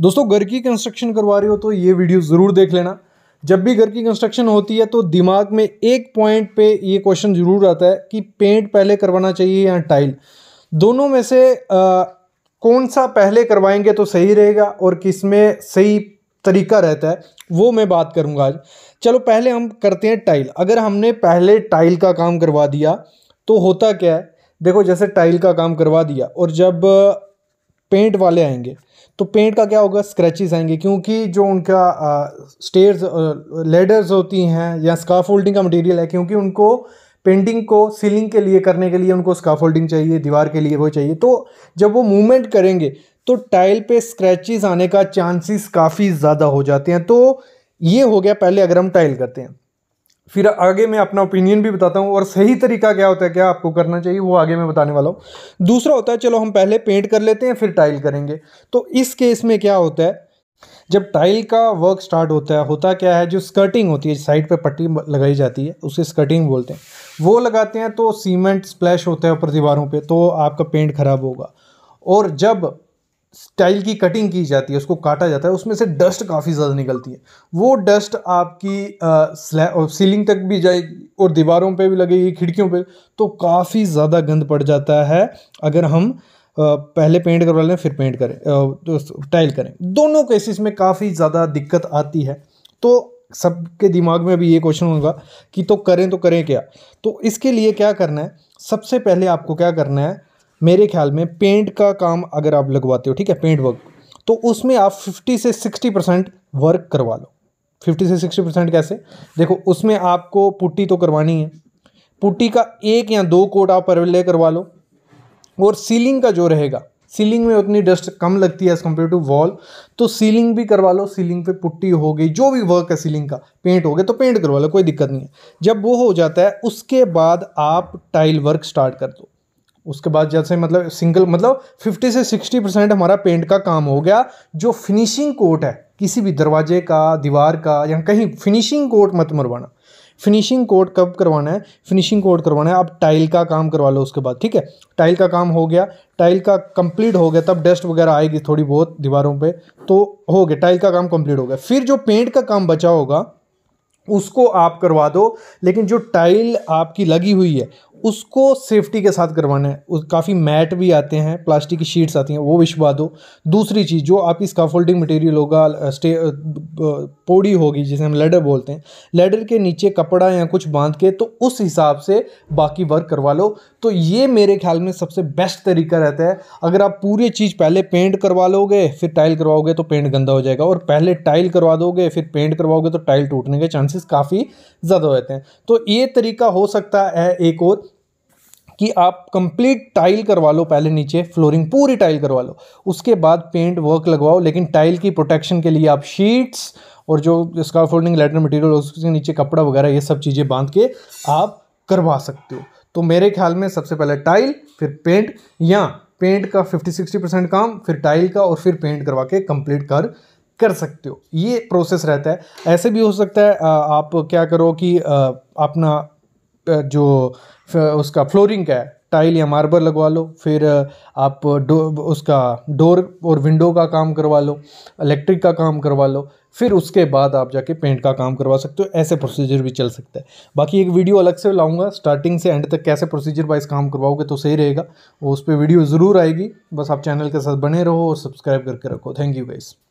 दोस्तों घर की कंस्ट्रक्शन करवा रहे हो तो ये वीडियो ज़रूर देख लेना जब भी घर की कंस्ट्रक्शन होती है तो दिमाग में एक पॉइंट पे ये क्वेश्चन ज़रूर आता है कि पेंट पहले करवाना चाहिए या टाइल दोनों में से आ, कौन सा पहले करवाएंगे तो सही रहेगा और किस में सही तरीका रहता है वो मैं बात करूँगा आज चलो पहले हम करते हैं टाइल अगर हमने पहले टाइल का काम करवा दिया तो होता क्या है देखो जैसे टाइल का काम करवा दिया और जब पेंट वाले आएंगे तो पेंट का क्या होगा स्क्रैचेस आएंगे क्योंकि जो उनका स्टेयर्स लेडर्स होती हैं या स्काफ होल्डिंग का मटेरियल है क्योंकि उनको पेंटिंग को सीलिंग के लिए करने के लिए उनको स्काफ होल्डिंग चाहिए दीवार के लिए वो चाहिए तो जब वो मूवमेंट करेंगे तो टाइल पे स्क्रैचेस आने का चांसेस काफ़ी ज़्यादा हो जाते हैं तो ये हो गया पहले अगर हम टाइल करते हैं फिर आगे मैं अपना ओपिनियन भी बताता हूँ और सही तरीका क्या होता है क्या आपको करना चाहिए वो आगे मैं बताने वाला हूँ दूसरा होता है चलो हम पहले पेंट कर लेते हैं फिर टाइल करेंगे तो इस केस में क्या होता है जब टाइल का वर्क स्टार्ट होता है होता क्या है जो स्कर्टिंग होती है साइड पे पट्टी लगाई जाती है उसे स्कर्टिंग बोलते हैं वो लगाते हैं तो सीमेंट स्प्लैश होता है ऊपर दीवारों पे तो आपका पेंट खराब होगा और जब स्टाइल की कटिंग की जाती है उसको काटा जाता है उसमें से डस्ट काफ़ी ज़्यादा निकलती है वो डस्ट आपकी सीलिंग तक भी जाएगी और दीवारों पे भी लगेगी खिड़कियों पे तो काफ़ी ज़्यादा गंद पड़ जाता है अगर हम आ, पहले पेंट करवा लें फिर पेंट करें तो टाइल करें दोनों केसेस में काफ़ी ज़्यादा दिक्कत आती है तो सबके दिमाग में भी ये क्वेश्चन होगा कि तो करें तो करें क्या तो इसके लिए क्या करना है सबसे पहले आपको क्या करना है मेरे ख्याल में पेंट का काम अगर आप लगवाते हो ठीक है पेंट वर्क तो उसमें आप 50 से 60 परसेंट वर्क करवा लो 50 से 60 परसेंट कैसे देखो उसमें आपको पुट्टी तो करवानी है पुट्टी का एक या दो कोट आप परले करवा लो और सीलिंग का जो रहेगा सीलिंग में उतनी डस्ट कम लगती है एज़ कम्पेयर टू वॉल तो सीलिंग भी करवा लो सीलिंग पे पुट्टी हो गई जो भी वर्क है सीलिंग का पेंट हो गया तो पेंट करवा लो कोई दिक्कत नहीं है जब वो हो जाता है उसके बाद आप टाइल वर्क स्टार्ट कर दो उसके बाद जैसे मतलब सिंगल मतलब 50 से 60 परसेंट हमारा पेंट का काम हो गया जो फिनिशिंग कोट है किसी भी दरवाजे का दीवार का या कहीं फिनिशिंग कोट मत मरवाना फिनिशिंग कोट कब करवाना है फिनिशिंग कोट करवाना है आप टाइल का काम करवा लो उसके बाद ठीक है टाइल का काम हो गया टाइल का कंप्लीट हो गया तब डस्ट वगैरह आएगी थोड़ी बहुत दीवारों पे तो हो गया टाइल का काम कंप्लीट हो गया फिर जो पेंट का काम बचा होगा उसको आप करवा दो लेकिन जो टाइल आपकी लगी हुई है उसको सेफ्टी के साथ करवाना है काफ़ी मैट भी आते हैं प्लास्टिक की शीट्स आती हैं वो विशवा दो दूसरी चीज़ जो आपकी स्काफोल्डिंग मटेरियल होगा स्टे पौड़ी होगी जिसे हम लेडर बोलते हैं लेडर के नीचे कपड़ा या कुछ बांध के तो उस हिसाब से बाकी वर्क करवा लो तो ये मेरे ख्याल में सबसे बेस्ट तरीका रहता है अगर आप पूरी चीज़ पहले पेंट करवा लोगे फिर टाइल करवाओगे तो पेंट गंदा हो जाएगा और पहले टाइल करवा दोगे फिर पेंट करवाओगे तो टाइल टूटने के चांसेस काफ़ी ज़्यादा हो जाते हैं तो ये तरीका हो सकता है एक और कि आप कंप्लीट टाइल करवा लो पहले नीचे फ्लोरिंग पूरी टाइल करवा लो उसके बाद पेंट वर्क लगवाओ लेकिन टाइल की प्रोटेक्शन के लिए आप शीट्स और जो इसका फोल्डिंग लेटर मटेरियल उसके नीचे कपड़ा वगैरह ये सब चीज़ें बांध के आप करवा सकते हो तो मेरे ख्याल में सबसे पहले टाइल फिर पेंट या पेंट का 50-60 परसेंट काम फिर टाइल का और फिर पेंट करवा के कंप्लीट कर कर सकते हो ये प्रोसेस रहता है ऐसे भी हो सकता है आप क्या करो कि अपना जो उसका फ्लोरिंग का है टाइल या मार्बल लगवा लो फिर आप डो उसका डोर और विंडो का काम करवा लो इलेक्ट्रिक का काम करवा लो फिर उसके बाद आप जाके पेंट का काम करवा सकते हो ऐसे प्रोसीजर भी चल सकता है बाकी एक वीडियो अलग से लाऊंगा स्टार्टिंग से एंड तक कैसे प्रोसीजर वाइज काम करवाओगे तो सही रहेगा उस पर वीडियो ज़रूर आएगी बस आप चैनल के साथ बने रहो और सब्सक्राइब करके रखो थैंक यू गाइज़